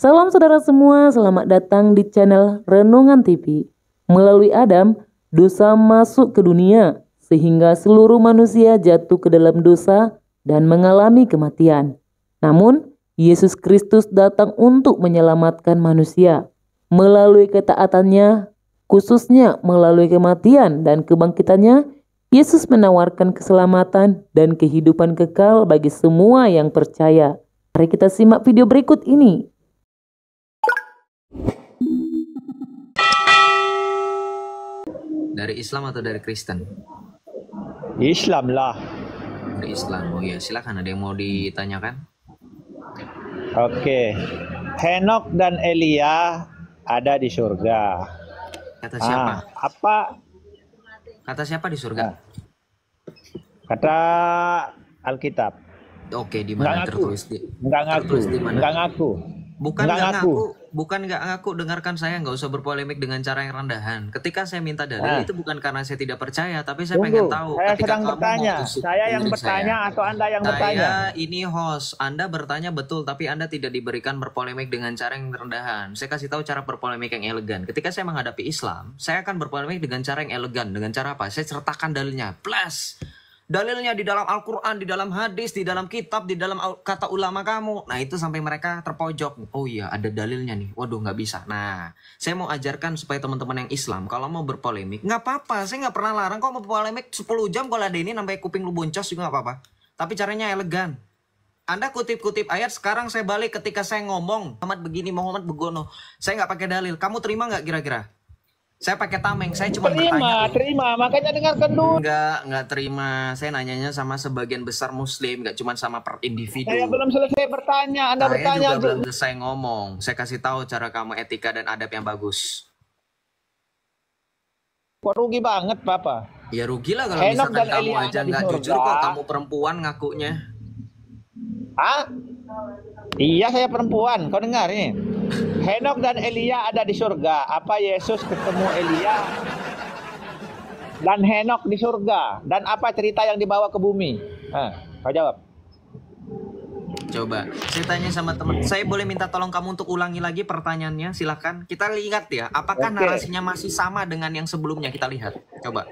Salam saudara semua, selamat datang di channel Renungan TV. Melalui Adam, dosa masuk ke dunia sehingga seluruh manusia jatuh ke dalam dosa dan mengalami kematian. Namun, Yesus Kristus datang untuk menyelamatkan manusia melalui ketaatannya, khususnya melalui kematian dan kebangkitannya. Yesus menawarkan keselamatan dan kehidupan kekal bagi semua yang percaya. Mari kita simak video berikut ini. Dari Islam atau dari Kristen? Islam lah. Dari Islam. Oh iya, silakan ada yang mau ditanyakan? Oke. Okay. Henok dan Elia ada di surga. Kata siapa? Ah, apa? Kata siapa di surga? Ah. Kata Alkitab. Oke, di mana tertulis? Di, enggak ngaku. mana? Enggak ngaku. Bukan enggak ngaku. ngaku bukan nggak ngaku dengarkan saya nggak usah berpolemik dengan cara yang rendahan. Ketika saya minta dalil nah. itu bukan karena saya tidak percaya, tapi saya Tunggu, pengen tahu. Saya sedang kamu bertanya. Saya yang bertanya saya, atau anda yang saya bertanya? ini host. Anda bertanya betul, tapi anda tidak diberikan berpolemik dengan cara yang rendahan. Saya kasih tahu cara berpolemik yang elegan. Ketika saya menghadapi Islam, saya akan berpolemik dengan cara yang elegan. Dengan cara apa? Saya ceritakan dalilnya. Plus Dalilnya di dalam Al-Quran, di dalam hadis, di dalam kitab, di dalam kata ulama kamu. Nah itu sampai mereka terpojok. Oh iya ada dalilnya nih. Waduh nggak bisa. Nah saya mau ajarkan supaya teman-teman yang Islam kalau mau berpolemik. Nggak apa-apa. Saya nggak pernah larang kok mau polemik 10 jam kalau ada ini sampai kuping lu boncos juga nggak apa-apa. Tapi caranya elegan. Anda kutip-kutip ayat, sekarang saya balik ketika saya ngomong. Muhammad begini, Muhammad begono. Saya nggak pakai dalil. Kamu terima nggak kira-kira? Saya pakai tameng, saya cuma terima, bertanya. Terima, terima. Makanya dengarkan dulu. Enggak, enggak terima. Saya nanyanya sama sebagian besar muslim, enggak cuma sama per individu. Saya belum selesai bertanya, Anda saya bertanya. Saya juga belum selesai ngomong. Saya kasih tahu cara kamu etika dan adab yang bagus. Kok rugi banget, Papa? Ya rugi lah kalau Enak misalkan kamu Eliana aja nggak jujur kok kamu perempuan ngakunya. Ah? Iya saya perempuan, kau dengar ini. Henok dan Elia ada di surga. Apa Yesus ketemu Elia dan Henok di surga? Dan apa cerita yang dibawa ke bumi? Eh, kau jawab. Coba, saya tanya sama teman. Saya boleh minta tolong kamu untuk ulangi lagi pertanyaannya, silahkan. Kita lihat ya, apakah okay. narasinya masih sama dengan yang sebelumnya kita lihat. Coba.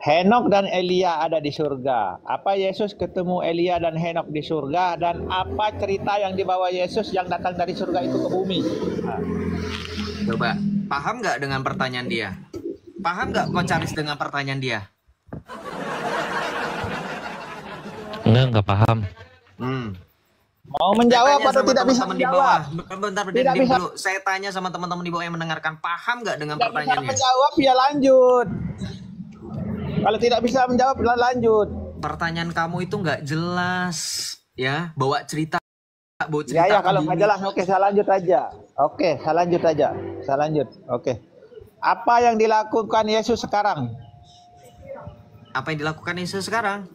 Henok dan Elia ada di surga. Apa Yesus ketemu Elia dan Henok di surga dan apa cerita yang dibawa Yesus yang datang dari surga itu ke bumi? Ah. Coba, paham nggak dengan pertanyaan dia? Paham nggak cari dengan pertanyaan dia? Enggak, nggak paham. Hmm. Mau menjawab atau tidak bisa menjawab? Di bawah. Bentar, tidak bisa. Dulu. Saya tanya sama teman-teman di bawah yang mendengarkan, paham nggak dengan tidak pertanyaannya? Tidak bisa menjawab, ya lanjut. Kalau tidak bisa menjawab lanjut. Pertanyaan kamu itu nggak jelas ya, bawa cerita bawa cerita. Ya, ya kalau nggak jelas oke saya lanjut aja. Oke, saya lanjut aja. Saya lanjut. Oke. Apa yang dilakukan Yesus sekarang? Apa yang dilakukan Yesus sekarang?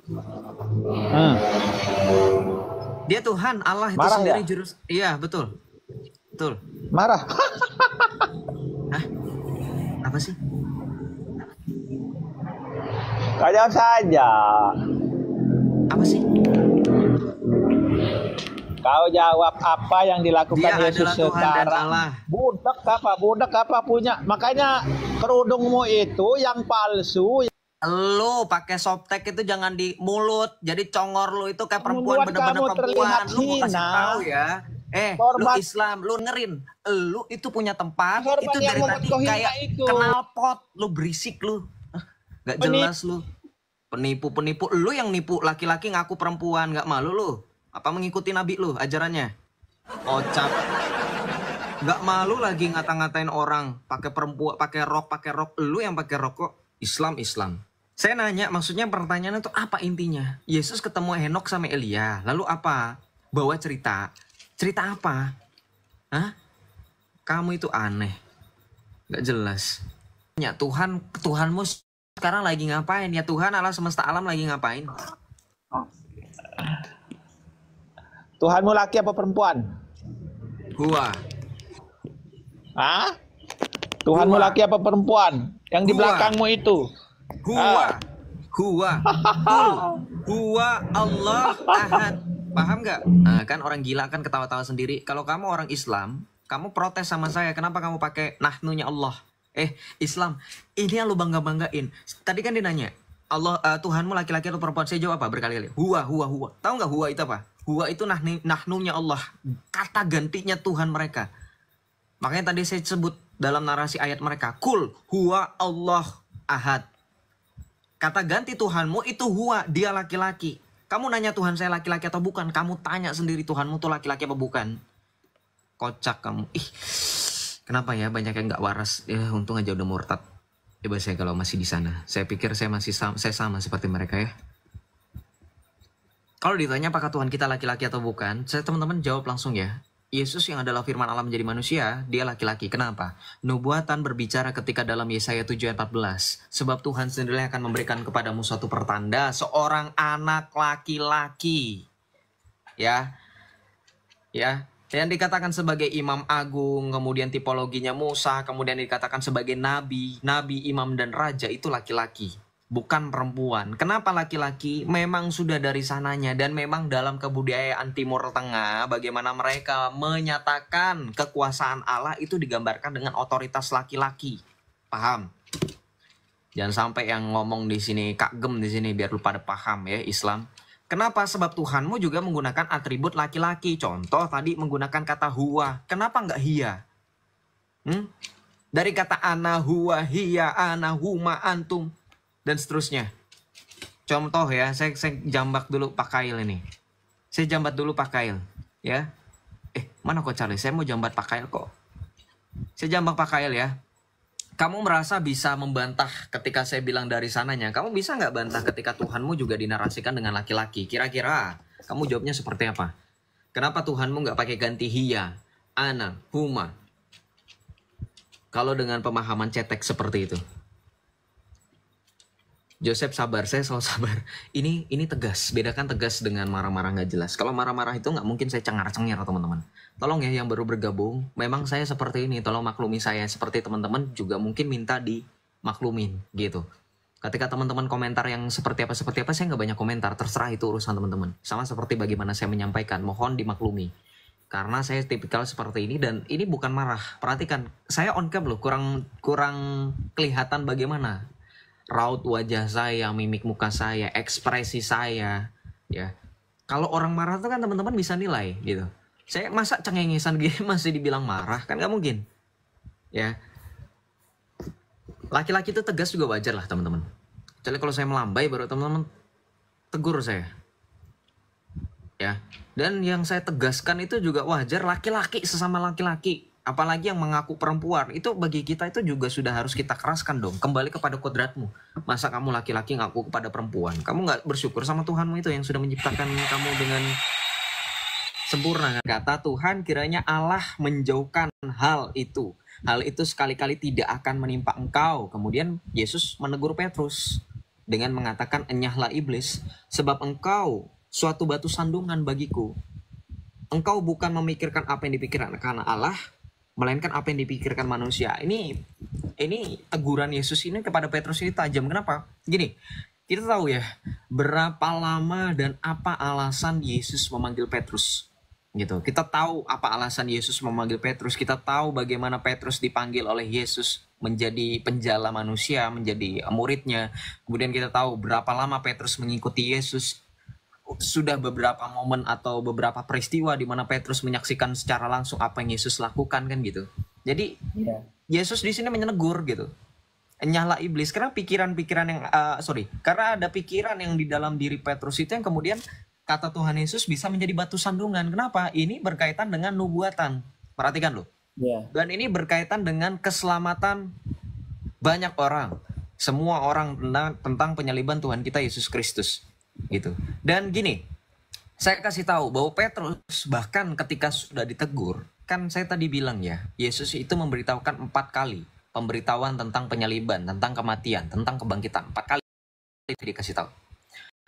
Hmm. Dia Tuhan Allah itu Marah sendiri ya? jurus. Iya, betul. Betul. Marah. Hah? Apa sih? Kau jawab saja. Apa sih? Kau jawab apa yang dilakukan Dia Yesus sekarang? budak apa budak apa punya. Makanya kerudungmu itu yang palsu. Lu pakai softtek itu jangan di mulut. Jadi congor lu itu kayak perempuan bener-bener perempuan. Lu tahu ya. Eh, lu Islam, lu ngerin. Lu itu punya tempat, Korban itu dari tadi kayak itu. kenal pot, lu berisik lu. Gak jelas lu. Penipu-penipu lu yang nipu laki-laki ngaku perempuan, gak malu lu. Apa mengikuti nabi lu ajarannya? ocap Gak malu lagi ngata-ngatain orang pakai perempuan, pakai rok, pakai rok. Lu yang pakai rokok Islam Islam. Saya nanya, maksudnya pertanyaan itu apa intinya? Yesus ketemu Henok sama Elia, lalu apa? Bawa cerita. Cerita apa? Hah? Kamu itu aneh. Gak jelas. Ya Tuhan, Tuhanmu sekarang lagi ngapain ya Tuhan Allah semesta alam lagi ngapain Tuhanmu laki apa perempuan gua ah Tuhanmu laki apa perempuan yang gua. di belakangmu itu gua ah. gua gua Allah ahad paham nggak nah, kan orang gila kan ketawa-tawa sendiri kalau kamu orang Islam kamu protes sama saya kenapa kamu pakai nahnunya Allah eh Islam ini yang lu bangga banggain tadi kan dia nanya Allah uh, Tuhanmu laki-laki atau perempuan saya jawab apa berkali-kali huwa huwa huwa tahu nggak huwa itu apa huwa itu nah nahnunya Allah kata gantinya Tuhan mereka makanya tadi saya sebut dalam narasi ayat mereka kul huwa Allah ahad kata ganti Tuhanmu itu huwa dia laki-laki kamu nanya Tuhan saya laki-laki atau bukan kamu tanya sendiri Tuhanmu tuh laki-laki apa bukan kocak kamu ih kenapa ya banyak yang nggak waras ya untung aja udah murtad coba saya kalau masih di sana saya pikir saya masih sama, saya sama seperti mereka ya kalau ditanya apakah Tuhan kita laki-laki atau bukan saya teman-teman jawab langsung ya Yesus yang adalah firman Allah menjadi manusia, dia laki-laki. Kenapa? Nubuatan berbicara ketika dalam Yesaya 7 14. Sebab Tuhan sendiri akan memberikan kepadamu suatu pertanda, seorang anak laki-laki. Ya, ya yang dikatakan sebagai imam agung, kemudian tipologinya Musa, kemudian dikatakan sebagai nabi, nabi, imam, dan raja itu laki-laki, bukan perempuan. Kenapa laki-laki? Memang sudah dari sananya dan memang dalam kebudayaan Timur Tengah bagaimana mereka menyatakan kekuasaan Allah itu digambarkan dengan otoritas laki-laki. Paham? Jangan sampai yang ngomong di sini Kak Gem di sini biar lu pada paham ya Islam. Kenapa? Sebab Tuhanmu juga menggunakan atribut laki-laki. Contoh tadi menggunakan kata huwa. Kenapa nggak hia? Hmm? Dari kata ana huwa, hia ana huma, antum, dan seterusnya. Contoh ya, saya, saya jambak dulu Pak Kail ini. Saya jambat dulu Pak Kail. Ya. Eh, mana kok Charlie? Saya mau jambat Pak Kail kok. Saya jambak Pak Kail ya kamu merasa bisa membantah ketika saya bilang dari sananya, kamu bisa nggak bantah ketika Tuhanmu juga dinarasikan dengan laki-laki? Kira-kira kamu jawabnya seperti apa? Kenapa Tuhanmu nggak pakai ganti hia, ana, huma? Kalau dengan pemahaman cetek seperti itu. Joseph sabar, saya selalu sabar. Ini ini tegas, bedakan tegas dengan marah-marah nggak jelas. Kalau marah-marah itu nggak mungkin saya cengar-cengir teman-teman tolong ya yang baru bergabung, memang saya seperti ini, tolong maklumi saya seperti teman-teman juga mungkin minta dimaklumin gitu. Ketika teman-teman komentar yang seperti apa seperti apa, saya nggak banyak komentar, terserah itu urusan teman-teman. Sama seperti bagaimana saya menyampaikan, mohon dimaklumi. Karena saya tipikal seperti ini dan ini bukan marah. Perhatikan, saya on cam loh, kurang kurang kelihatan bagaimana raut wajah saya, mimik muka saya, ekspresi saya, ya. Kalau orang marah tuh kan teman-teman bisa nilai gitu saya masa cengengesan gini masih dibilang marah kan nggak mungkin ya laki-laki itu tegas juga wajar lah teman-teman kecuali kalau saya melambai baru teman-teman tegur saya ya dan yang saya tegaskan itu juga wajar laki-laki sesama laki-laki apalagi yang mengaku perempuan itu bagi kita itu juga sudah harus kita keraskan dong kembali kepada kodratmu masa kamu laki-laki ngaku kepada perempuan kamu nggak bersyukur sama Tuhanmu itu yang sudah menciptakan kamu dengan sempurna. Kata Tuhan kiranya Allah menjauhkan hal itu. Hal itu sekali-kali tidak akan menimpa engkau. Kemudian Yesus menegur Petrus dengan mengatakan enyahlah iblis sebab engkau suatu batu sandungan bagiku. Engkau bukan memikirkan apa yang dipikirkan karena Allah, melainkan apa yang dipikirkan manusia. Ini ini teguran Yesus ini kepada Petrus ini tajam. Kenapa? Gini, kita tahu ya berapa lama dan apa alasan Yesus memanggil Petrus gitu. Kita tahu apa alasan Yesus memanggil Petrus, kita tahu bagaimana Petrus dipanggil oleh Yesus menjadi penjala manusia, menjadi muridnya. Kemudian kita tahu berapa lama Petrus mengikuti Yesus. Sudah beberapa momen atau beberapa peristiwa di mana Petrus menyaksikan secara langsung apa yang Yesus lakukan kan gitu. Jadi yeah. Yesus di sini menegur gitu. Nyala iblis karena pikiran-pikiran yang uh, sorry, karena ada pikiran yang di dalam diri Petrus itu yang kemudian kata Tuhan Yesus bisa menjadi batu sandungan. Kenapa? Ini berkaitan dengan nubuatan. Perhatikan loh. Yeah. Dan ini berkaitan dengan keselamatan banyak orang. Semua orang tentang, tentang penyaliban Tuhan kita Yesus Kristus. Gitu. Dan gini, saya kasih tahu bahwa Petrus bahkan ketika sudah ditegur, kan saya tadi bilang ya, Yesus itu memberitahukan empat kali pemberitahuan tentang penyaliban, tentang kematian, tentang kebangkitan. Empat kali dikasih tahu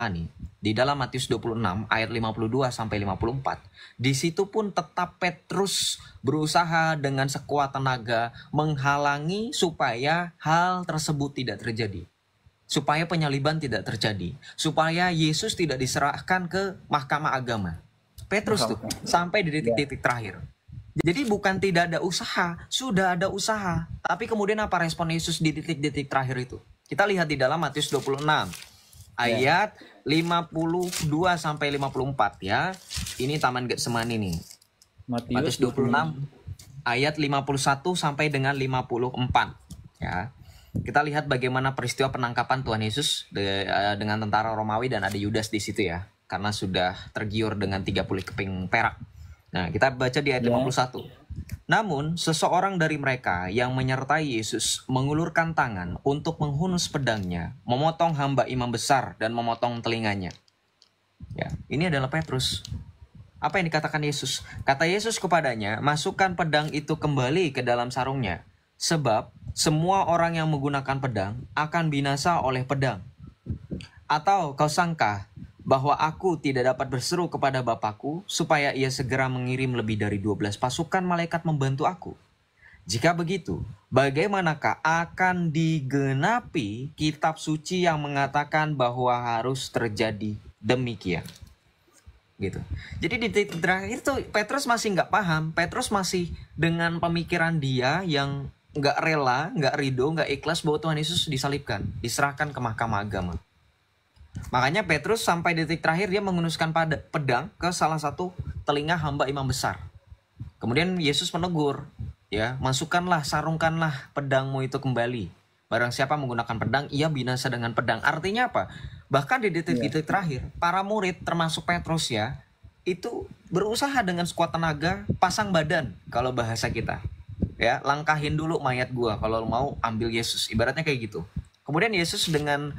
nih di dalam Matius 26 ayat 52 sampai 54 di situ pun tetap Petrus berusaha dengan sekuat tenaga menghalangi supaya hal tersebut tidak terjadi supaya penyaliban tidak terjadi supaya Yesus tidak diserahkan ke mahkamah agama Petrus tuh iya. sampai di titik-titik terakhir jadi bukan tidak ada usaha, sudah ada usaha. Tapi kemudian apa respon Yesus di titik-titik terakhir itu? Kita lihat di dalam Matius 26 Ya. ayat yeah. 52 sampai 54 ya. Ini Taman Getsemani nih. Matius 26 ayat 51 sampai dengan 54 ya. Kita lihat bagaimana peristiwa penangkapan Tuhan Yesus de, eh, dengan tentara Romawi dan ada Yudas di situ ya. Karena sudah tergiur dengan 30 keping perak. Nah, kita baca di ayat yeah. 51. Namun, seseorang dari mereka yang menyertai Yesus mengulurkan tangan untuk menghunus pedangnya, memotong hamba imam besar dan memotong telinganya. Ya, ini adalah Petrus. Apa yang dikatakan Yesus? Kata Yesus kepadanya, "Masukkan pedang itu kembali ke dalam sarungnya, sebab semua orang yang menggunakan pedang akan binasa oleh pedang." Atau kau sangka bahwa aku tidak dapat berseru kepada Bapakku supaya ia segera mengirim lebih dari 12 pasukan malaikat membantu aku. Jika begitu, bagaimanakah akan digenapi kitab suci yang mengatakan bahwa harus terjadi demikian? Gitu. Jadi di titik terakhir itu Petrus masih nggak paham. Petrus masih dengan pemikiran dia yang nggak rela, nggak ridho, nggak ikhlas bahwa Tuhan Yesus disalibkan, diserahkan ke mahkamah agama. Makanya Petrus sampai detik terakhir dia mengunduskan pedang ke salah satu telinga hamba imam besar. Kemudian Yesus menegur, ya, masukkanlah, sarungkanlah pedangmu itu kembali. Barang siapa menggunakan pedang, ia binasa dengan pedang. Artinya apa? Bahkan di detik-detik iya. terakhir, para murid termasuk Petrus ya, itu berusaha dengan sekuat tenaga pasang badan kalau bahasa kita. Ya, langkahin dulu mayat gua kalau mau ambil Yesus. Ibaratnya kayak gitu. Kemudian Yesus dengan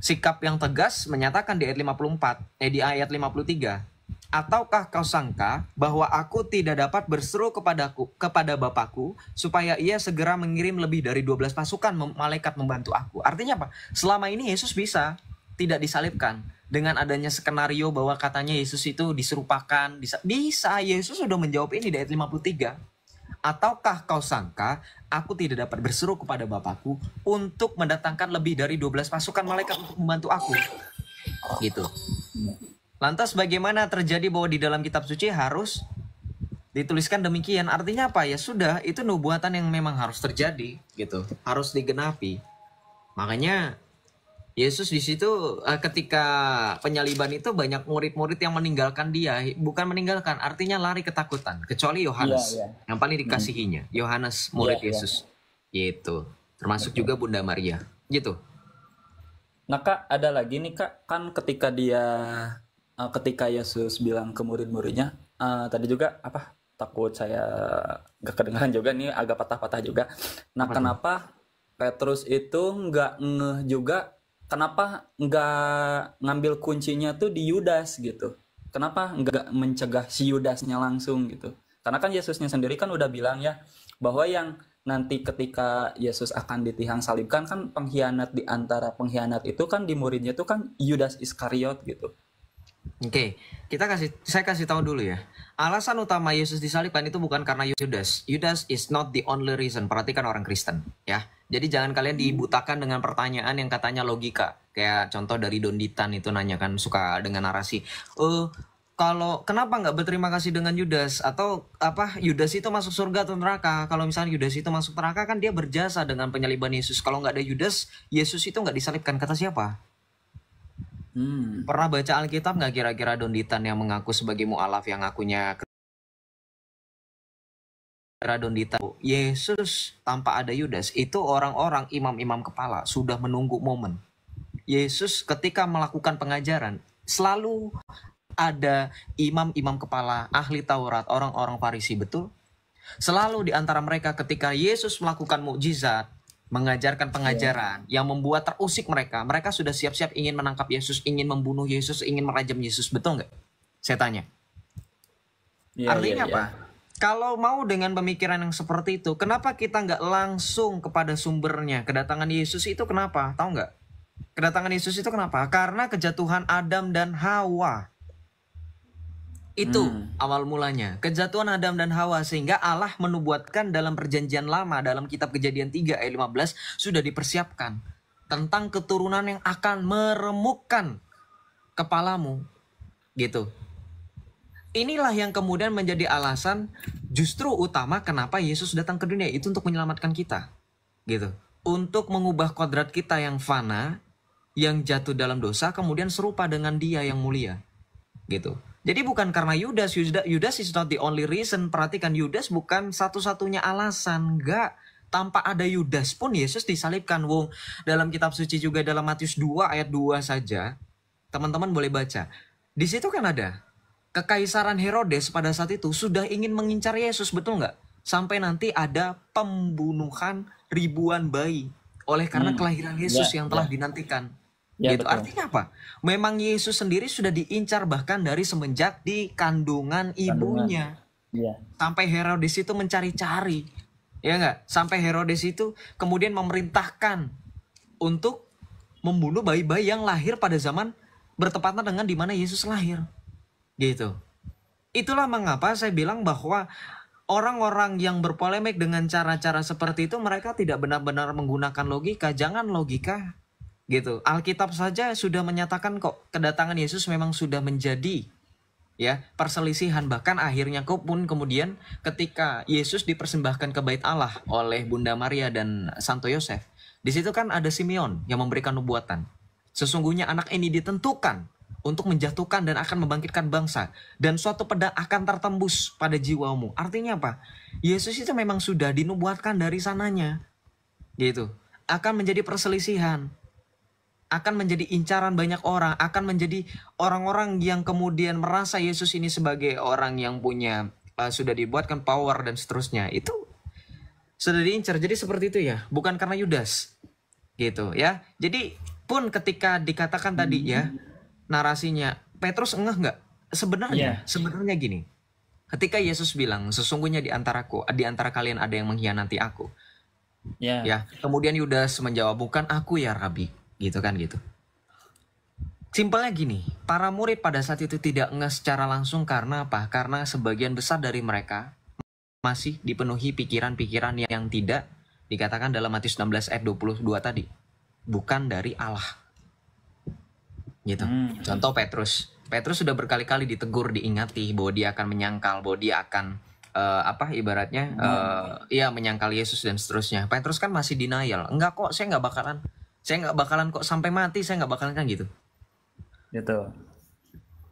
sikap yang tegas menyatakan di ayat 54, eh di ayat 53, ataukah kau sangka bahwa aku tidak dapat berseru kepadaku kepada Bapakku supaya ia segera mengirim lebih dari 12 pasukan malaikat membantu aku. Artinya apa? Selama ini Yesus bisa tidak disalibkan dengan adanya skenario bahwa katanya Yesus itu diserupakan bisa bisa Yesus sudah menjawab ini di ayat 53 ataukah kau sangka aku tidak dapat berseru kepada Bapakku untuk mendatangkan lebih dari 12 pasukan malaikat untuk membantu aku? Gitu. Lantas bagaimana terjadi bahwa di dalam kitab suci harus dituliskan demikian? Artinya apa? Ya sudah, itu nubuatan yang memang harus terjadi gitu. Harus digenapi. Makanya Yesus di situ eh, ketika penyaliban itu banyak murid-murid yang meninggalkan dia, bukan meninggalkan, artinya lari ketakutan, kecuali Yohanes yeah, yeah. yang paling dikasihinya, hmm. Yohanes hmm. murid yeah, iya. Yesus, yeah. gitu. Termasuk okay. juga Bunda Maria, gitu. Nah kak, ada lagi nih kak, kan ketika dia, eh, ketika Yesus bilang ke murid-muridnya, uh, tadi juga apa? Takut saya gak kedengaran juga nih, agak patah-patah juga. Nah apa kenapa Petrus itu nggak ngeh juga kenapa nggak ngambil kuncinya tuh di Yudas gitu kenapa nggak mencegah si Yudasnya langsung gitu karena kan Yesusnya sendiri kan udah bilang ya bahwa yang nanti ketika Yesus akan ditihang salibkan kan pengkhianat di antara pengkhianat itu kan di muridnya tuh kan Yudas Iskariot gitu. Oke, kita kasih saya kasih tahu dulu ya. Alasan utama Yesus disalibkan itu bukan karena Yudas. Yudas is not the only reason. Perhatikan orang Kristen ya. Jadi jangan kalian hmm. dibutakan dengan pertanyaan yang katanya logika. Kayak contoh dari Don Ditan itu nanya kan suka dengan narasi. Eh uh, kalau kenapa nggak berterima kasih dengan Yudas atau apa Yudas itu masuk surga atau neraka? Kalau misalnya Yudas itu masuk neraka kan dia berjasa dengan penyaliban Yesus. Kalau nggak ada Yudas, Yesus itu nggak disalibkan kata siapa? Hmm. Pernah baca Alkitab nggak kira-kira Don Ditan yang mengaku sebagai mualaf yang akunya. Radon Radondita. Yesus tanpa ada Yudas itu orang-orang imam-imam kepala sudah menunggu momen. Yesus ketika melakukan pengajaran selalu ada imam-imam kepala, ahli Taurat, orang-orang Farisi, betul? Selalu di antara mereka ketika Yesus melakukan mukjizat, mengajarkan iya. pengajaran yeah. yang membuat terusik mereka, mereka sudah siap-siap ingin menangkap Yesus, ingin membunuh Yesus, ingin merajam Yesus, betul nggak? Saya tanya. Yeah, Artinya yeah, iya. apa? Kalau mau dengan pemikiran yang seperti itu, kenapa kita nggak langsung kepada sumbernya? Kedatangan Yesus itu kenapa? Tahu nggak? Kedatangan Yesus itu kenapa? Karena kejatuhan Adam dan Hawa. Itu hmm. awal mulanya. Kejatuhan Adam dan Hawa sehingga Allah menubuatkan dalam perjanjian lama dalam kitab Kejadian 3 ayat 15 sudah dipersiapkan tentang keturunan yang akan meremukkan kepalamu. Gitu. Inilah yang kemudian menjadi alasan justru utama kenapa Yesus datang ke dunia itu untuk menyelamatkan kita. Gitu. Untuk mengubah kodrat kita yang fana, yang jatuh dalam dosa kemudian serupa dengan dia yang mulia. Gitu. Jadi bukan karena Yudas, Yudas is not the only reason. Perhatikan Yudas bukan satu-satunya alasan, enggak tanpa ada Yudas pun Yesus disalibkan wong dalam kitab suci juga dalam Matius 2 ayat 2 saja teman-teman boleh baca di situ kan ada kekaisaran Herodes pada saat itu sudah ingin mengincar Yesus, betul nggak? Sampai nanti ada pembunuhan ribuan bayi oleh karena hmm. kelahiran Yesus ya, yang telah ya. dinantikan. Ya, gitu. Artinya apa? Memang Yesus sendiri sudah diincar bahkan dari semenjak di kandungan, kandungan. ibunya. Ya. Sampai Herodes itu mencari-cari. Ya enggak? Sampai Herodes itu kemudian memerintahkan untuk membunuh bayi-bayi yang lahir pada zaman bertepatan dengan di mana Yesus lahir. Gitu. Itulah mengapa saya bilang bahwa orang-orang yang berpolemik dengan cara-cara seperti itu mereka tidak benar-benar menggunakan logika jangan logika gitu Alkitab saja sudah menyatakan kok kedatangan Yesus memang sudah menjadi ya perselisihan bahkan akhirnya kok pun kemudian ketika Yesus dipersembahkan ke bait Allah oleh Bunda Maria dan Santo Yosef di situ kan ada Simeon yang memberikan nubuatan sesungguhnya anak ini ditentukan untuk menjatuhkan dan akan membangkitkan bangsa dan suatu pedang akan tertembus pada jiwamu. Artinya apa? Yesus itu memang sudah dinubuatkan dari sananya. Gitu. Akan menjadi perselisihan. Akan menjadi incaran banyak orang, akan menjadi orang-orang yang kemudian merasa Yesus ini sebagai orang yang punya uh, sudah dibuatkan power dan seterusnya. Itu sudah diincar. Jadi seperti itu ya, bukan karena Yudas. Gitu ya. Jadi pun ketika dikatakan tadi ya hmm narasinya Petrus ngeh nggak sebenarnya yeah. sebenarnya gini ketika Yesus bilang sesungguhnya di antaraku di antara kalian ada yang mengkhianati aku yeah. ya kemudian Yudas menjawab bukan aku ya Rabi gitu kan gitu simpelnya gini para murid pada saat itu tidak ngeh secara langsung karena apa karena sebagian besar dari mereka masih dipenuhi pikiran-pikiran yang tidak dikatakan dalam Matius 16 ayat 22 tadi bukan dari Allah gitu. Hmm. Contoh Petrus. Petrus sudah berkali-kali ditegur, diingati bahwa dia akan menyangkal, bahwa dia akan uh, apa ibaratnya hmm. ya menyangkal Yesus dan seterusnya. Petrus kan masih denial. Enggak kok, saya nggak bakalan. Saya nggak bakalan kok sampai mati, saya nggak bakalan kan gitu. Gitu.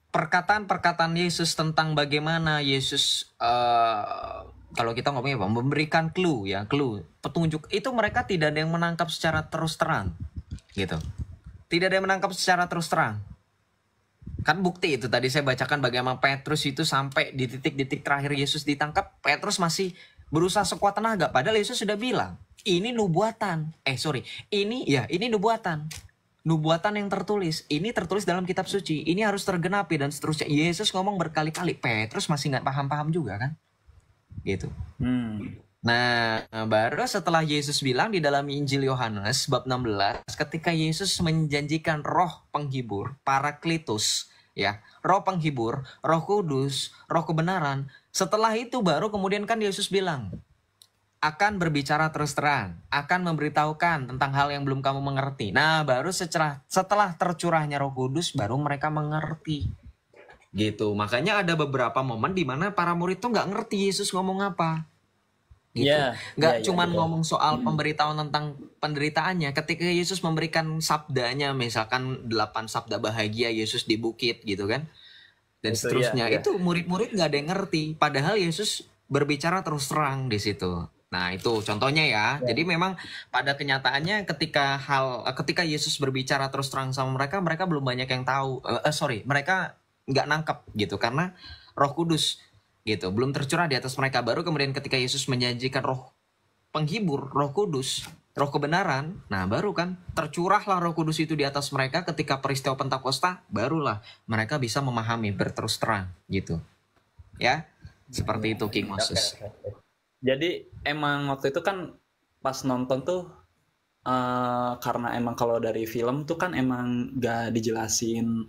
Perkataan-perkataan Yesus tentang bagaimana Yesus uh, kalau kita ngomongnya apa? memberikan clue ya, clue, petunjuk itu mereka tidak ada yang menangkap secara terus terang gitu. Tidak ada yang menangkap secara terus terang. Kan bukti itu tadi saya bacakan bagaimana Petrus itu sampai di titik-titik terakhir Yesus ditangkap, Petrus masih berusaha sekuat tenaga padahal Yesus sudah bilang, ini nubuatan. Eh sorry, ini ya ini nubuatan. Nubuatan yang tertulis, ini tertulis dalam kitab suci, ini harus tergenapi dan seterusnya. Yesus ngomong berkali-kali, Petrus masih nggak paham-paham juga kan? Gitu. Hmm. Nah, baru setelah Yesus bilang di dalam Injil Yohanes bab 16 ketika Yesus menjanjikan roh penghibur, paraklitus, ya, roh penghibur, roh kudus, roh kebenaran, setelah itu baru kemudian kan Yesus bilang akan berbicara terus terang, akan memberitahukan tentang hal yang belum kamu mengerti. Nah, baru setelah setelah tercurahnya Roh Kudus baru mereka mengerti. Gitu. Makanya ada beberapa momen di mana para murid itu nggak ngerti Yesus ngomong apa gitu. Yeah, Gak yeah, iya, cuman yeah, yeah. ngomong soal pemberitahuan tentang penderitaannya. Ketika Yesus memberikan sabdanya, misalkan delapan sabda bahagia Yesus di bukit gitu kan, dan itu, seterusnya, yeah, iya. itu murid-murid nggak -murid ada yang ngerti. Padahal Yesus berbicara terus terang di situ. Nah itu contohnya ya. Yeah. Jadi memang pada kenyataannya ketika hal eh, ketika Yesus berbicara terus terang sama mereka, mereka belum banyak yang tahu. Uh, uh, sorry, mereka nggak nangkep gitu karena Roh Kudus gitu belum tercurah di atas mereka baru kemudian ketika Yesus menjanjikan roh penghibur roh kudus roh kebenaran nah baru kan tercurahlah roh kudus itu di atas mereka ketika peristiwa Pentakosta barulah mereka bisa memahami berterus terang gitu ya seperti itu King Moses jadi emang waktu itu kan pas nonton tuh uh, karena emang kalau dari film tuh kan emang gak dijelasin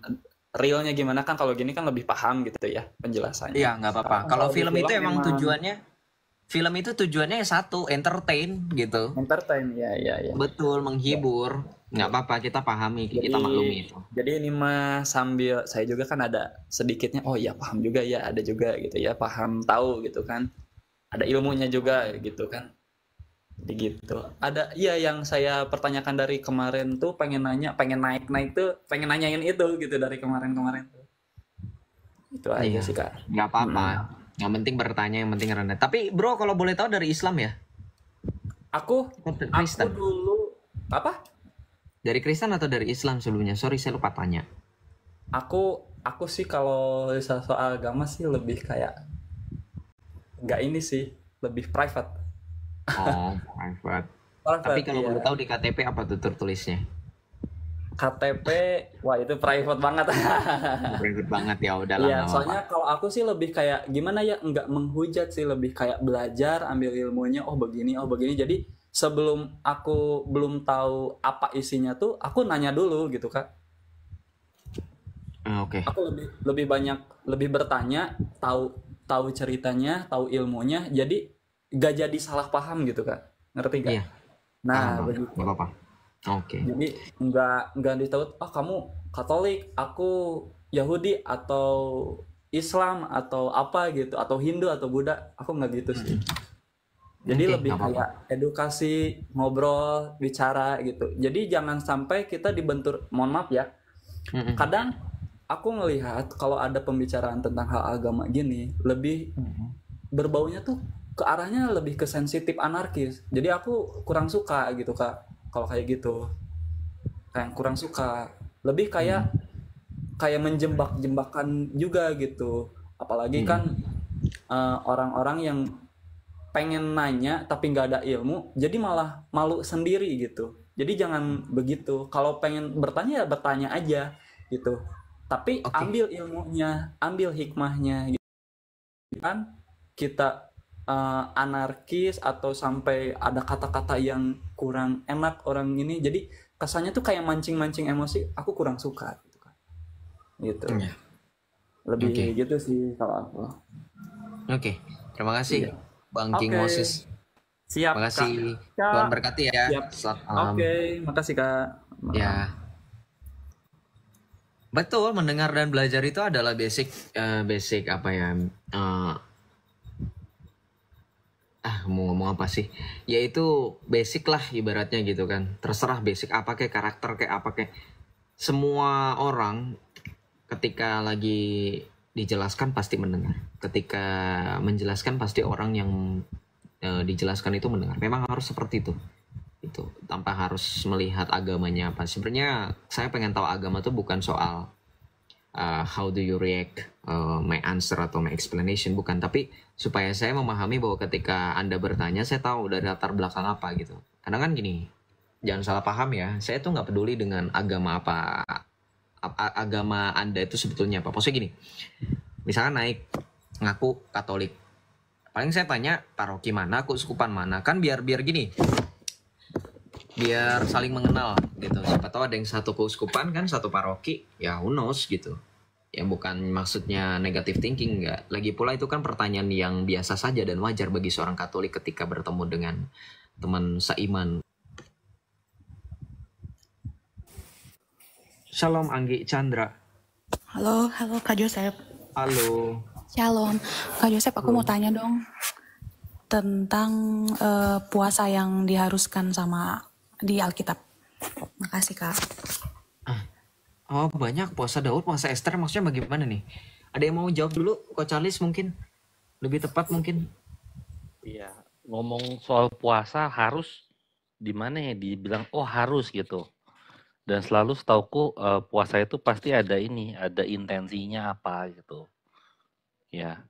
realnya gimana kan kalau gini kan lebih paham gitu ya penjelasannya. Iya nggak apa-apa. Kalau film itu kan emang, tujuannya film itu tujuannya ya satu entertain gitu. Entertain ya ya ya. Betul menghibur. Iya. Nggak apa-apa kita pahami jadi, kita maklumi itu. Jadi ini mah sambil saya juga kan ada sedikitnya oh ya paham juga ya ada juga gitu ya paham tahu gitu kan. Ada ilmunya juga gitu kan gitu ada iya yang saya pertanyakan dari kemarin tuh pengen nanya pengen naik naik tuh pengen nanyain itu gitu dari kemarin kemarin tuh itu aja iya. sih kak nggak apa-apa hmm. yang penting bertanya yang penting rendah tapi bro kalau boleh tahu dari Islam ya aku oh, Kristen. aku dulu apa dari Kristen atau dari Islam sebelumnya sorry saya lupa tanya aku aku sih kalau soal agama sih lebih kayak nggak ini sih lebih private Oh, private. private Tapi kalau iya. baru tahu di KTP apa tuh tertulisnya? KTP, wah itu private banget. private banget ya udah lah. Iya, soalnya kalau aku sih lebih kayak gimana ya nggak menghujat sih lebih kayak belajar ambil ilmunya oh begini oh begini jadi sebelum aku belum tahu apa isinya tuh aku nanya dulu gitu kak. Oh, oke. Okay. Aku lebih lebih banyak lebih bertanya tahu tahu ceritanya tahu ilmunya jadi gak jadi salah paham gitu kak ngerti gak? Iya. Nah, ah, begitu. Gak apa-apa. Oke. Okay. Jadi nggak nggak ditahu, oh ah, kamu Katolik, aku Yahudi atau Islam atau apa gitu, atau Hindu atau Buddha, aku nggak gitu sih. Jadi okay, lebih kayak edukasi, ngobrol, bicara gitu. Jadi jangan sampai kita dibentur, mohon maaf ya. Kadang aku ngelihat kalau ada pembicaraan tentang hal agama gini, lebih mm -hmm. berbaunya tuh ke arahnya lebih ke sensitif anarkis jadi aku kurang suka gitu kak kalau kayak gitu kayak kurang suka lebih kayak hmm. kayak menjebak jembakan juga gitu apalagi hmm. kan eh, orang-orang uh, yang pengen nanya tapi nggak ada ilmu jadi malah malu sendiri gitu jadi jangan begitu kalau pengen bertanya ya bertanya aja gitu tapi okay. ambil ilmunya ambil hikmahnya gitu kan kita uh, anarkis atau sampai ada kata-kata yang kurang enak orang ini jadi kesannya tuh kayak mancing-mancing emosi aku kurang suka gitu kan gitu ya. lebih okay. gitu sih kalau aku oke okay. terima kasih iya. bang King okay. Moses siap terima kasih kak. Tuhan berkati ya siap. selamat malam um, oke okay. makasih kak malam. ya betul mendengar dan belajar itu adalah basic uh, basic apa ya uh, ah mau ngomong apa sih yaitu basic lah ibaratnya gitu kan terserah basic apa kayak karakter kayak apa kayak semua orang ketika lagi dijelaskan pasti mendengar ketika menjelaskan pasti orang yang e, dijelaskan itu mendengar memang harus seperti itu itu tanpa harus melihat agamanya apa sebenarnya saya pengen tahu agama tuh bukan soal uh, how do you react uh, my answer atau my explanation bukan tapi supaya saya memahami bahwa ketika anda bertanya saya tahu dari latar belakang apa gitu karena kan gini jangan salah paham ya saya tuh nggak peduli dengan agama apa agama anda itu sebetulnya apa maksudnya gini misalnya naik ngaku Katolik paling saya tanya paroki mana aku sekupan mana kan biar biar gini biar saling mengenal gitu siapa tahu ada yang satu keuskupan kan satu paroki ya who knows gitu Yang bukan maksudnya negatif thinking nggak lagi pula itu kan pertanyaan yang biasa saja dan wajar bagi seorang Katolik ketika bertemu dengan teman seiman Shalom Anggi Chandra halo halo Kak Joseph halo Shalom Kak Joseph aku halo. mau tanya dong tentang uh, puasa yang diharuskan sama di Alkitab. Makasih kak. Ah. Oh banyak puasa Daud, puasa Esther maksudnya bagaimana nih? Ada yang mau jawab dulu? Kok Charles mungkin lebih tepat mungkin? Iya ngomong soal puasa harus di mana ya dibilang oh harus gitu. Dan selalu setauku uh, puasa itu pasti ada ini, ada intensinya apa gitu. Ya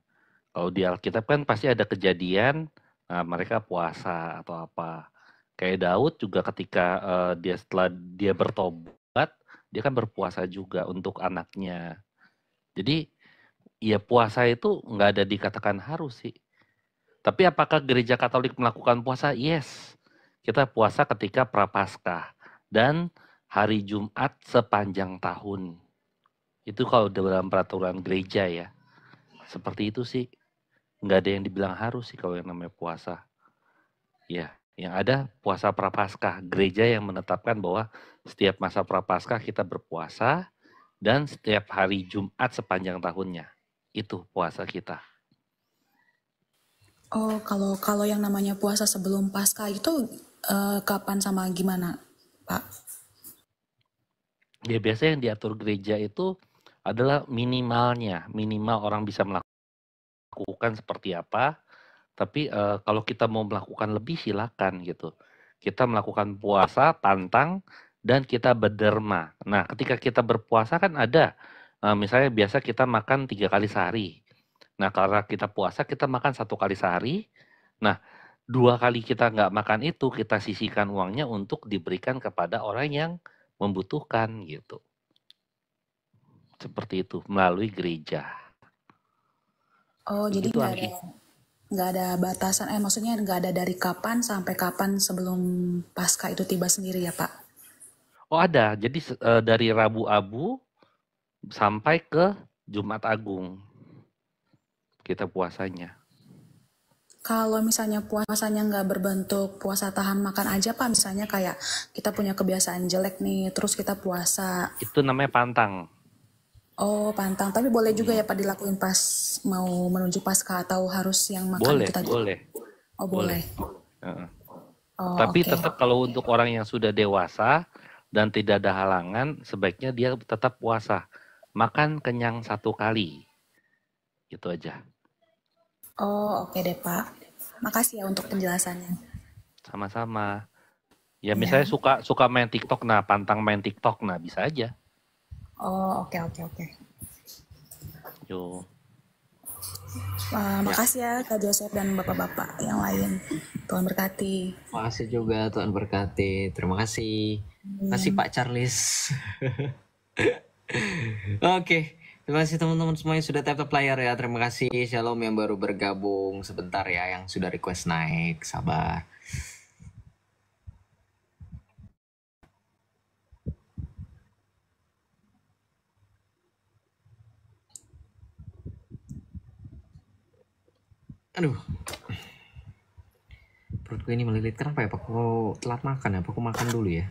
kalau di Alkitab kan pasti ada kejadian nah, mereka puasa atau apa Kayak Daud juga ketika uh, dia setelah dia bertobat, dia kan berpuasa juga untuk anaknya. Jadi ya puasa itu nggak ada dikatakan harus sih. Tapi apakah gereja Katolik melakukan puasa? Yes. Kita puasa ketika Prapaskah dan hari Jumat sepanjang tahun. Itu kalau dalam peraturan gereja ya. Seperti itu sih. Nggak ada yang dibilang harus sih kalau yang namanya puasa. Ya. Yang ada puasa prapaskah, gereja yang menetapkan bahwa setiap masa prapaskah kita berpuasa dan setiap hari Jumat sepanjang tahunnya. Itu puasa kita. Oh, kalau kalau yang namanya puasa sebelum paskah itu eh, kapan sama gimana, Pak? Ya biasanya yang diatur gereja itu adalah minimalnya, minimal orang bisa melakukan seperti apa, tapi uh, kalau kita mau melakukan lebih silakan gitu. Kita melakukan puasa tantang dan kita berderma. Nah, ketika kita berpuasa kan ada uh, misalnya biasa kita makan tiga kali sehari. Nah, karena kita puasa kita makan satu kali sehari. Nah, dua kali kita nggak makan itu kita sisihkan uangnya untuk diberikan kepada orang yang membutuhkan gitu. Seperti itu melalui gereja. Oh, jadi nggak ada nggak ada batasan eh maksudnya nggak ada dari kapan sampai kapan sebelum pasca itu tiba sendiri ya pak oh ada jadi e, dari Rabu Abu sampai ke Jumat Agung kita puasanya kalau misalnya puasanya nggak berbentuk puasa tahan makan aja pak misalnya kayak kita punya kebiasaan jelek nih terus kita puasa itu namanya pantang Oh, pantang. Tapi boleh juga hmm. ya Pak dilakuin pas mau menuju pasca atau harus yang makan boleh, kita gitu Boleh. Oh, boleh. boleh. -uh. Oh, Tapi okay. tetap kalau untuk orang yang sudah dewasa dan tidak ada halangan, sebaiknya dia tetap puasa. Makan kenyang satu kali. Gitu aja. Oh, oke okay deh, Pak. Makasih ya untuk penjelasannya. Sama-sama. Ya iya. misalnya ya. suka suka main TikTok, nah pantang main TikTok, nah bisa aja. Oh, oke okay, oke okay, oke. Okay. Yo. Uh, makasih ya Kak Joseph dan Bapak-bapak yang lain. Tuhan berkati. Makasih juga Tuhan berkati. Terima kasih. Terima kasih Pak Charles. oke. okay. Terima kasih teman-teman semua yang sudah tap tap layar ya. Terima kasih Shalom yang baru bergabung sebentar ya yang sudah request naik. Sabar. aduh perutku ini melilit kenapa ya pak kau telat makan ya pak aku makan dulu ya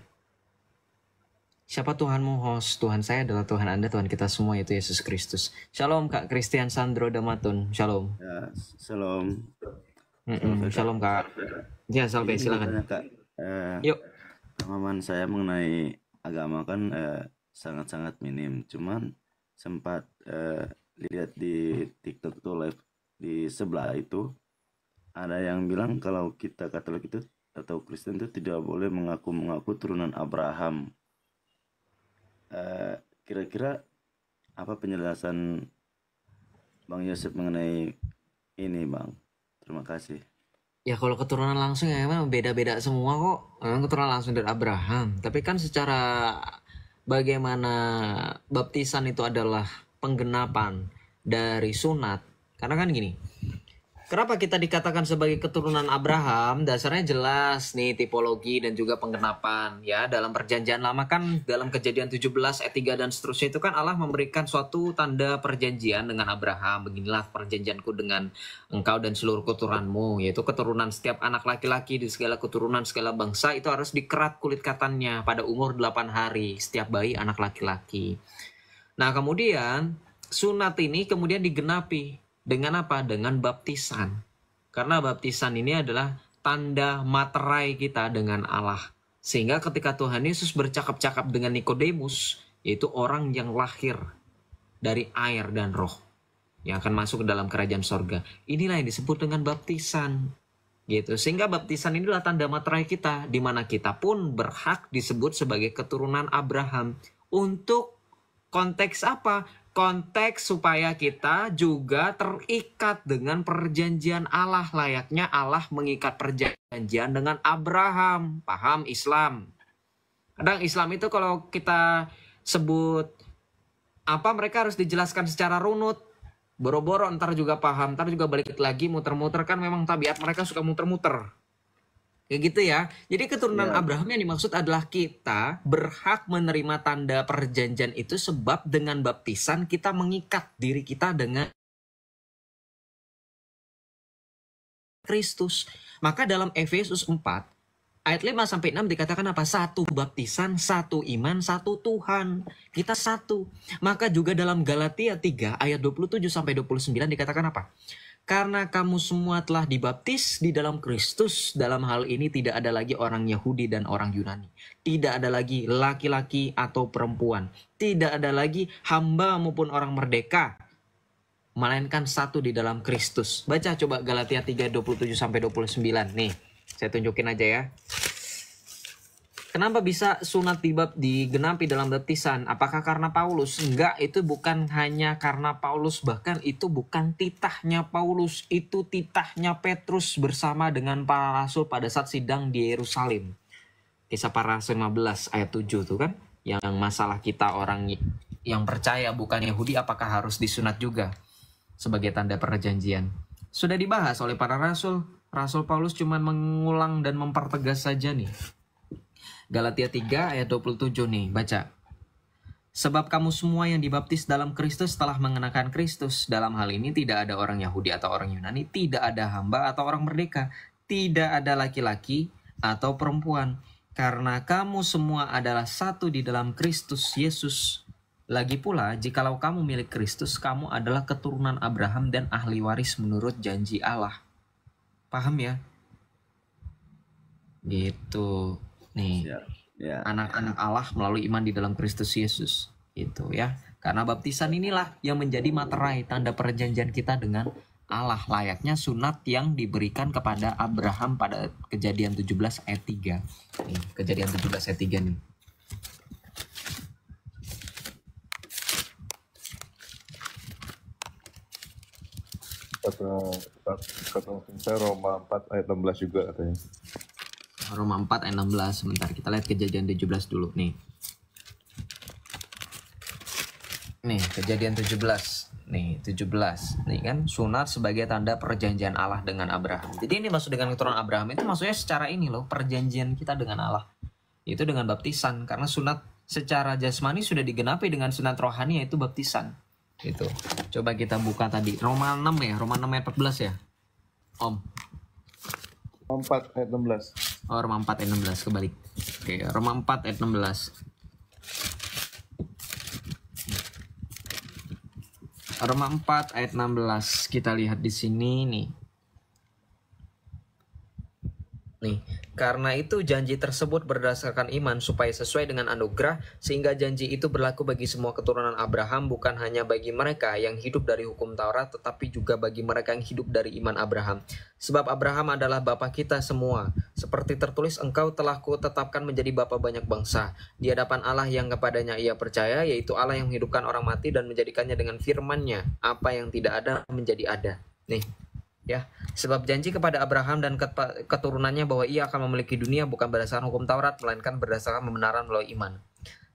Siapa Tuhanmu host? Tuhan saya adalah Tuhan Anda, Tuhan kita semua yaitu Yesus Kristus. Shalom Kak Christian Sandro Damatun. Shalom. Ya, shalom. Shalom Kak. Ya, salve silakan. Kak, eh, Yuk. Pengalaman saya mengenai agama kan eh, sangat-sangat eh, minim. Cuman sempat eh, lihat di TikTok tuh live di sebelah itu ada yang bilang kalau kita Katolik itu atau Kristen itu tidak boleh mengaku-mengaku turunan Abraham. Eh, kira-kira uh, apa penjelasan Bang Yosef mengenai ini Bang? Terima kasih. Ya kalau keturunan langsung ya memang beda-beda semua kok. Memang keturunan langsung dari Abraham. Tapi kan secara bagaimana baptisan itu adalah penggenapan dari sunat karena kan gini, kenapa kita dikatakan sebagai keturunan Abraham? Dasarnya jelas nih tipologi dan juga penggenapan ya dalam perjanjian lama kan dalam kejadian 17 ayat 3 dan seterusnya itu kan Allah memberikan suatu tanda perjanjian dengan Abraham. Beginilah perjanjianku dengan engkau dan seluruh keturunanmu yaitu keturunan setiap anak laki-laki di segala keturunan segala bangsa itu harus dikerat kulit katannya pada umur 8 hari setiap bayi anak laki-laki. Nah, kemudian sunat ini kemudian digenapi dengan apa? Dengan baptisan. Karena baptisan ini adalah tanda materai kita dengan Allah. Sehingga ketika Tuhan Yesus bercakap-cakap dengan Nikodemus, yaitu orang yang lahir dari air dan roh yang akan masuk ke dalam kerajaan sorga. Inilah yang disebut dengan baptisan. Gitu. Sehingga baptisan inilah tanda materai kita, di mana kita pun berhak disebut sebagai keturunan Abraham. Untuk konteks apa? konteks supaya kita juga terikat dengan perjanjian Allah layaknya Allah mengikat perjanjian dengan Abraham paham Islam kadang Islam itu kalau kita sebut apa mereka harus dijelaskan secara runut boro-boro ntar juga paham ntar juga balik lagi muter-muter kan memang tabiat mereka suka muter-muter Ya gitu ya. Jadi keturunan ya. Abraham yang dimaksud adalah kita berhak menerima tanda perjanjian itu sebab dengan baptisan kita mengikat diri kita dengan Kristus. Maka dalam Efesus 4 ayat 5 sampai 6 dikatakan apa? Satu baptisan, satu iman, satu Tuhan. Kita satu. Maka juga dalam Galatia 3 ayat 27 sampai 29 dikatakan apa? karena kamu semua telah dibaptis di dalam Kristus. Dalam hal ini tidak ada lagi orang Yahudi dan orang Yunani. Tidak ada lagi laki-laki atau perempuan. Tidak ada lagi hamba maupun orang merdeka. Melainkan satu di dalam Kristus. Baca coba Galatia 3, 27-29. Nih, saya tunjukin aja ya. Kenapa bisa sunat bibab digenapi dalam baptisan? Apakah karena Paulus? Enggak, itu bukan hanya karena Paulus, bahkan itu bukan titahnya Paulus, itu titahnya Petrus bersama dengan para rasul pada saat sidang di Yerusalem. Kisah para rasul 15 ayat 7 tuh kan, yang masalah kita orang yang percaya bukan Yahudi apakah harus disunat juga sebagai tanda perjanjian. Sudah dibahas oleh para rasul, Rasul Paulus cuma mengulang dan mempertegas saja nih Galatia 3 ayat 27 nih, baca. Sebab kamu semua yang dibaptis dalam Kristus telah mengenakan Kristus. Dalam hal ini tidak ada orang Yahudi atau orang Yunani, tidak ada hamba atau orang merdeka, tidak ada laki-laki atau perempuan. Karena kamu semua adalah satu di dalam Kristus Yesus. Lagi pula, jikalau kamu milik Kristus, kamu adalah keturunan Abraham dan ahli waris menurut janji Allah. Paham ya? Gitu nih anak ya, ya. anak-anak Allah melalui iman di dalam Kristus Yesus itu ya karena baptisan inilah yang menjadi materai tanda perjanjian kita dengan Allah layaknya sunat yang diberikan kepada Abraham pada kejadian 17 ayat 3. Nih, kejadian 17 ayat 3 nih. Kata, kata, kata Roma 4 ayat 16 juga katanya. Roma 4 ayat 16. Sebentar, kita lihat kejadian 17 dulu nih. Nih, kejadian 17. Nih, 17. Nih kan sunat sebagai tanda perjanjian Allah dengan Abraham. Jadi ini maksud dengan keturunan Abraham itu maksudnya secara ini loh, perjanjian kita dengan Allah. Itu dengan baptisan karena sunat secara jasmani sudah digenapi dengan sunat rohani yaitu baptisan. Itu. Coba kita buka tadi Roma 6 ya, Roma 6 ayat 14 ya. Om. 4 ayat 16. Oh, Roma 4 ayat 16 kebalik. Oke, okay, Roma 4 ayat 16. Roma 4 ayat 16 kita lihat di sini nih. Karena itu janji tersebut berdasarkan iman supaya sesuai dengan anugerah sehingga janji itu berlaku bagi semua keturunan Abraham bukan hanya bagi mereka yang hidup dari hukum Taurat tetapi juga bagi mereka yang hidup dari iman Abraham. Sebab Abraham adalah bapa kita semua. Seperti tertulis engkau telah kutetapkan menjadi bapa banyak bangsa di hadapan Allah yang kepadanya ia percaya yaitu Allah yang menghidupkan orang mati dan menjadikannya dengan firmannya. apa yang tidak ada menjadi ada. Nih, ya sebab janji kepada Abraham dan keturunannya bahwa ia akan memiliki dunia bukan berdasarkan hukum Taurat melainkan berdasarkan pembenaran melalui iman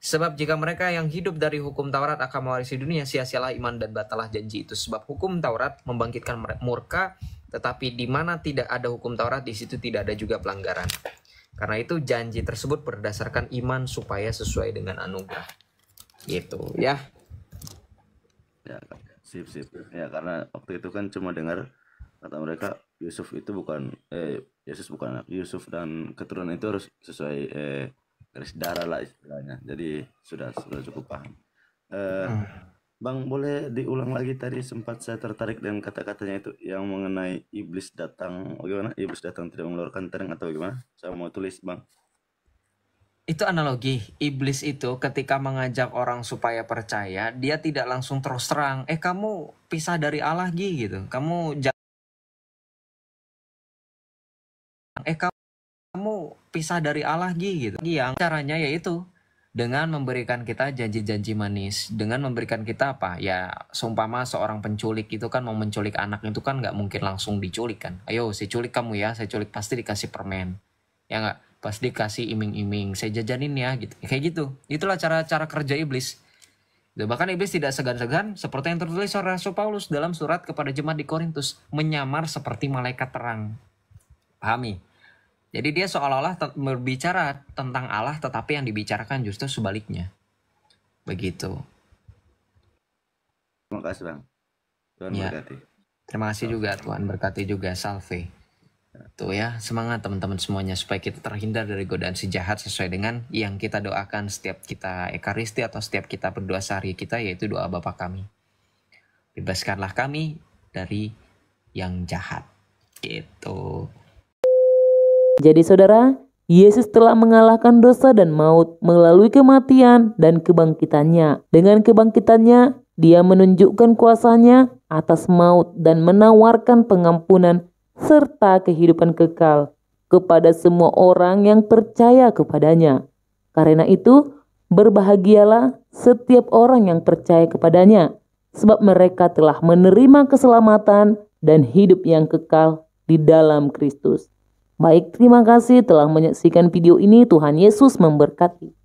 sebab jika mereka yang hidup dari hukum Taurat akan mewarisi dunia sia-sialah iman dan batalah janji itu sebab hukum Taurat membangkitkan murka tetapi di mana tidak ada hukum Taurat di situ tidak ada juga pelanggaran karena itu janji tersebut berdasarkan iman supaya sesuai dengan anugerah gitu ya ya sip sip ya karena waktu itu kan cuma dengar kata mereka Yusuf itu bukan eh Yesus bukan anak Yusuf dan keturunan itu harus sesuai eh garis darah lah istilahnya jadi sudah sudah cukup paham eh, hmm. Bang boleh diulang lagi tadi sempat saya tertarik dengan kata-katanya itu yang mengenai iblis datang bagaimana oh, iblis datang tidak mengeluarkan tereng atau gimana saya mau tulis Bang itu analogi iblis itu ketika mengajak orang supaya percaya dia tidak langsung terus terang eh kamu pisah dari Allah gitu kamu eh kamu pisah dari Allah Gi gitu. Yang caranya yaitu dengan memberikan kita janji-janji manis, dengan memberikan kita apa? Ya, seumpama seorang penculik itu kan mau menculik anak itu kan nggak mungkin langsung diculik kan. Ayo, saya culik kamu ya, saya culik pasti dikasih permen. Ya nggak? Pasti dikasih iming-iming, saya jajanin ya gitu. Kayak gitu. Itulah cara-cara kerja iblis. bahkan iblis tidak segan-segan seperti yang tertulis oleh Rasul Paulus dalam surat kepada jemaat di Korintus, menyamar seperti malaikat terang. Pahami? Jadi dia seolah-olah berbicara tentang Allah tetapi yang dibicarakan justru sebaliknya. Begitu. Terima kasih Bang. Tuhan ya. berkati. Terima kasih Salve. juga Tuhan berkati juga Salve. Tuh ya, semangat teman-teman semuanya supaya kita terhindar dari godaan si jahat sesuai dengan yang kita doakan setiap kita ekaristi atau setiap kita berdoa sehari kita yaitu doa Bapa kami. Bebaskanlah kami dari yang jahat. Gitu. Jadi saudara, Yesus telah mengalahkan dosa dan maut melalui kematian dan kebangkitannya. Dengan kebangkitannya, dia menunjukkan kuasanya atas maut dan menawarkan pengampunan serta kehidupan kekal kepada semua orang yang percaya kepadanya. Karena itu, berbahagialah setiap orang yang percaya kepadanya, sebab mereka telah menerima keselamatan dan hidup yang kekal di dalam Kristus. Baik, terima kasih telah menyaksikan video ini. Tuhan Yesus memberkati.